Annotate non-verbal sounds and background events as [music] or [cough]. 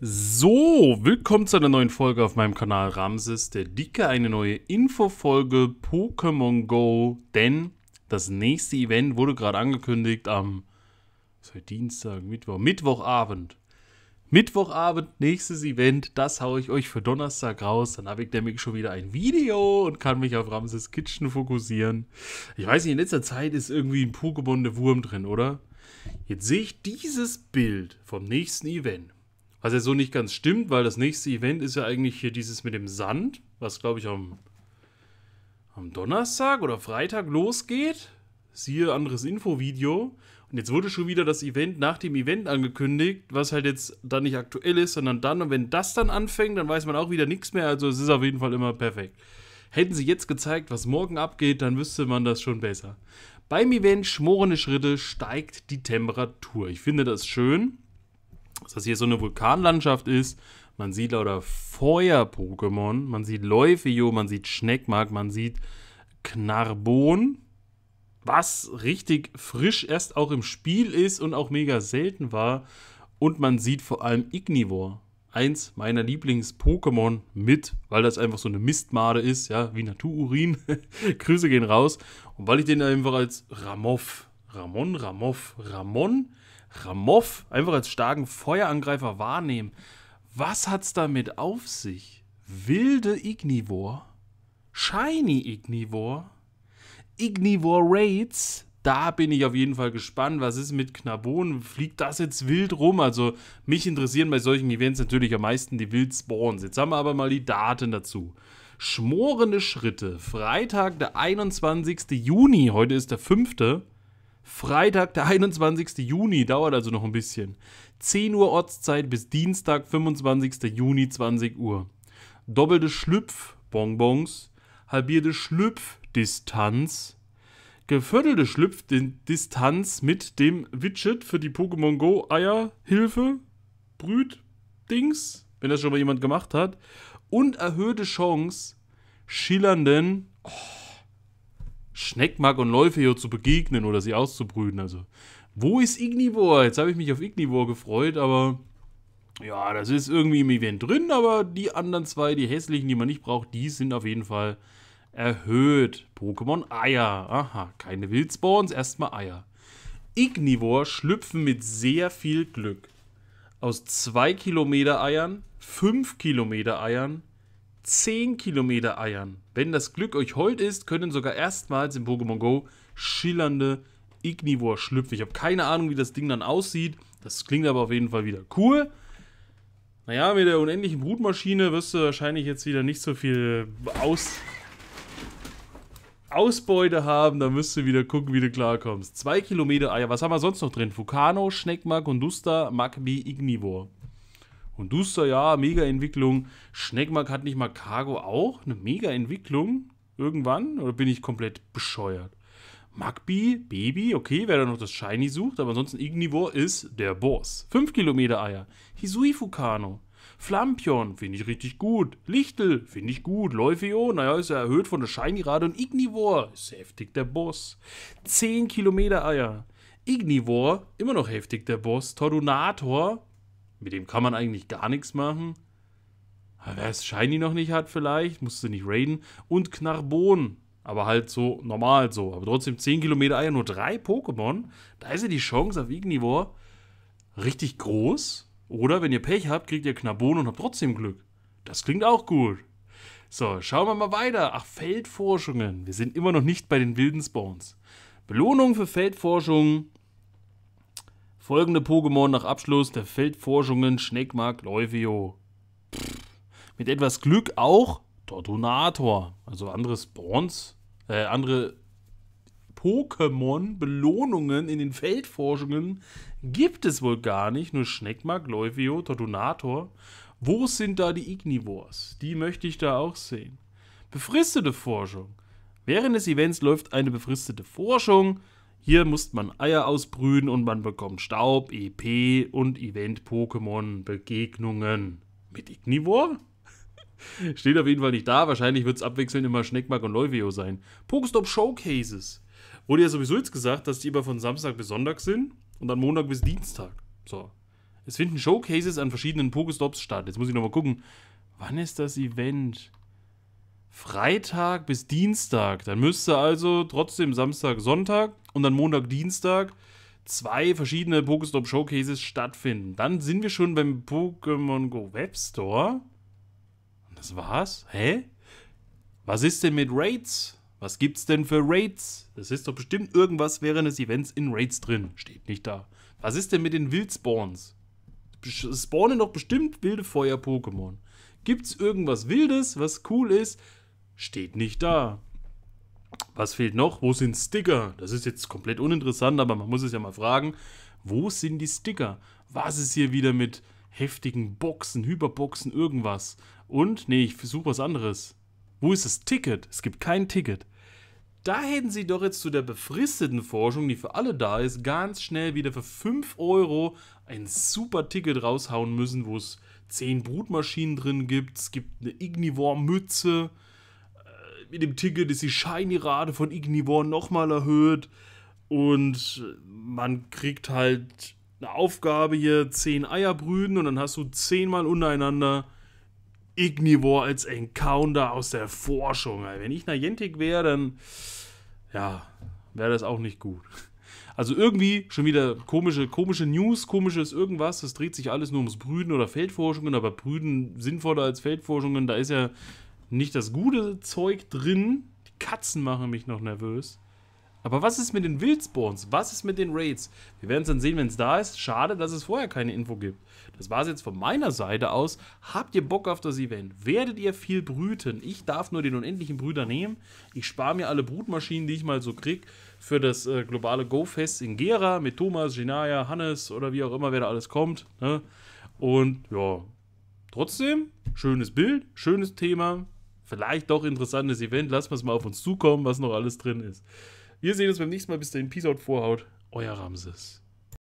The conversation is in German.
So, willkommen zu einer neuen Folge auf meinem Kanal Ramses der Dicke, eine neue Infofolge Pokémon Go, denn das nächste Event wurde gerade angekündigt am Dienstag, Mittwoch, Mittwochabend. Mittwochabend, nächstes Event, das haue ich euch für Donnerstag raus. Dann habe ich nämlich schon wieder ein Video und kann mich auf Ramses Kitchen fokussieren. Ich weiß nicht, in letzter Zeit ist irgendwie ein Pokémon der Wurm drin, oder? Jetzt sehe ich dieses Bild vom nächsten Event. Was ja so nicht ganz stimmt, weil das nächste Event ist ja eigentlich hier dieses mit dem Sand, was glaube ich am, am Donnerstag oder Freitag losgeht. Siehe anderes Infovideo. Und jetzt wurde schon wieder das Event nach dem Event angekündigt, was halt jetzt dann nicht aktuell ist, sondern dann. Und wenn das dann anfängt, dann weiß man auch wieder nichts mehr. Also es ist auf jeden Fall immer perfekt. Hätten sie jetzt gezeigt, was morgen abgeht, dann wüsste man das schon besser. Beim Event Schmorene Schritte steigt die Temperatur. Ich finde das schön dass das hier so eine Vulkanlandschaft ist. Man sieht lauter Feuer-Pokémon, man sieht Läufio, man sieht Schneckmark, man sieht Knarbon, was richtig frisch erst auch im Spiel ist und auch mega selten war. Und man sieht vor allem Ignivor, eins meiner Lieblings-Pokémon mit, weil das einfach so eine Mistmade ist, ja, wie Natururin. [laughs] Grüße gehen raus. Und weil ich den einfach als Ramoff, Ramon, Ramoff, Ramon Ramov einfach als starken Feuerangreifer wahrnehmen. Was hat's damit auf sich? Wilde Ignivor, Shiny Ignivor, Ignivor Raids. Da bin ich auf jeden Fall gespannt. Was ist mit Knabon? Fliegt das jetzt wild rum? Also, mich interessieren bei solchen Events natürlich am meisten die Wildspawns. Jetzt haben wir aber mal die Daten dazu. Schmorende Schritte. Freitag, der 21. Juni. Heute ist der 5. Juni. Freitag, der 21. Juni, dauert also noch ein bisschen. 10 Uhr Ortszeit bis Dienstag, 25. Juni, 20 Uhr. Doppelte Schlüpfbonbons, halbierte Schlüpfdistanz, geviertelte Schlüpfdistanz mit dem Widget für die Pokémon Go Eier Hilfe Brüt Dings, wenn das schon mal jemand gemacht hat, und erhöhte Chance schillernden oh, Schneckmark und Läufeo zu begegnen oder sie auszubrüten. Also, wo ist Ignivor? Jetzt habe ich mich auf Ignivor gefreut, aber ja, das ist irgendwie im Event drin, aber die anderen zwei, die hässlichen, die man nicht braucht, die sind auf jeden Fall erhöht. Pokémon Eier. Aha, keine Wildspawns, erstmal Eier. Ignivor schlüpfen mit sehr viel Glück aus 2 Kilometer Eiern, 5 Kilometer Eiern 10 Kilometer eiern. Wenn das Glück euch hold ist, können sogar erstmals in Pokémon Go schillernde ignivor schlüpfen. Ich habe keine Ahnung, wie das Ding dann aussieht. Das klingt aber auf jeden Fall wieder cool. Naja, mit der unendlichen Brutmaschine wirst du wahrscheinlich jetzt wieder nicht so viel Aus Ausbeute haben. Da müsst du wieder gucken, wie du klarkommst. Zwei Kilometer Eier. Was haben wir sonst noch drin? Fukano, Schneckmark, Condusta, Magbi, Ignivor. Und du sagst ja, mega Entwicklung. Schneckmark hat nicht mal Cargo auch eine mega Entwicklung irgendwann? Oder bin ich komplett bescheuert? Magby, Baby, okay, wer da noch das Shiny sucht, aber ansonsten Ignivor ist der Boss. 5 Kilometer Eier. Hisui Fukano. Flampion, finde ich richtig gut. Lichtel, finde ich gut. Läufeo, naja, ist ja erhöht von der Shiny-Rate. Und Ignivor, ist heftig der Boss. 10 Kilometer Eier. Ignivor, immer noch heftig der Boss. Tordonator, mit dem kann man eigentlich gar nichts machen. wer es Shiny noch nicht hat, vielleicht, musst du nicht raiden. Und Knarbon. Aber halt so normal so. Aber trotzdem 10 Kilometer Eier, nur drei Pokémon. Da ist ja die Chance auf Ignivor richtig groß. Oder wenn ihr Pech habt, kriegt ihr Knarbon und habt trotzdem Glück. Das klingt auch gut. So, schauen wir mal weiter. Ach, Feldforschungen. Wir sind immer noch nicht bei den wilden Spawns. Belohnung für Feldforschung Folgende Pokémon nach Abschluss der Feldforschungen Schneckmark Leuvio. Mit etwas Glück auch Tortonator. Also anderes Bronze, äh, andere Pokémon-Belohnungen in den Feldforschungen gibt es wohl gar nicht. Nur Schneckmark, Leuvio, Tortonator. Wo sind da die Ignivores? Die möchte ich da auch sehen. Befristete Forschung. Während des Events läuft eine befristete Forschung. Hier muss man Eier ausbrühen und man bekommt Staub, EP und Event-Pokémon-Begegnungen. Mit Ignivor? [laughs] Steht auf jeden Fall nicht da. Wahrscheinlich wird es abwechselnd immer Schneckmark und Leuveo sein. Pokestop Showcases. Wurde ja sowieso jetzt gesagt, dass die immer von Samstag bis Sonntag sind und dann Montag bis Dienstag. So. Es finden Showcases an verschiedenen Pokestops statt. Jetzt muss ich nochmal gucken. Wann ist das Event? Freitag bis Dienstag. Dann müsste also trotzdem Samstag, Sonntag und dann Montag, Dienstag zwei verschiedene Pokestop Showcases stattfinden. Dann sind wir schon beim Pokémon Go Web Store. Und das war's? Hä? Was ist denn mit Raids? Was gibt's denn für Raids? Das ist doch bestimmt irgendwas während des Events in Raids drin. Steht nicht da. Was ist denn mit den Wildspawns? Spawnen doch bestimmt wilde Feuer-Pokémon. Gibt es irgendwas Wildes, was cool ist? Steht nicht da. Was fehlt noch? Wo sind Sticker? Das ist jetzt komplett uninteressant, aber man muss es ja mal fragen. Wo sind die Sticker? Was ist hier wieder mit heftigen Boxen, Hyperboxen, irgendwas? Und, nee, ich versuche was anderes. Wo ist das Ticket? Es gibt kein Ticket. Da hätten sie doch jetzt zu der befristeten Forschung, die für alle da ist, ganz schnell wieder für 5 Euro ein super Ticket raushauen müssen, wo es zehn Brutmaschinen drin gibt. Es gibt eine Ignivore-Mütze. Äh, mit dem Ticket ist die Shiny-Rate von Ignivore nochmal erhöht. Und man kriegt halt eine Aufgabe hier: zehn Eier brüten und dann hast du zehnmal untereinander Ignivore als Encounter aus der Forschung. Wenn ich Niantic wäre, dann ja, wäre das auch nicht gut. Also irgendwie schon wieder komische, komische News, komisches irgendwas. Das dreht sich alles nur ums Brüden oder Feldforschungen, aber Brüden sinnvoller als Feldforschungen, da ist ja nicht das gute Zeug drin. Die Katzen machen mich noch nervös. Aber was ist mit den Wildspawns? Was ist mit den Raids? Wir werden es dann sehen, wenn es da ist. Schade, dass es vorher keine Info gibt. Das war es jetzt von meiner Seite aus. Habt ihr Bock auf das Event? Werdet ihr viel brüten? Ich darf nur den unendlichen Brüder nehmen. Ich spare mir alle Brutmaschinen, die ich mal so kriege für das äh, globale Go-Fest in Gera mit Thomas, Genaya, Hannes oder wie auch immer, wer da alles kommt. Ne? Und ja, trotzdem, schönes Bild, schönes Thema, vielleicht doch interessantes Event. Lassen wir es mal auf uns zukommen, was noch alles drin ist. Wir sehen uns beim nächsten Mal. Bis dahin, Peace out, Vorhaut. Euer Ramses.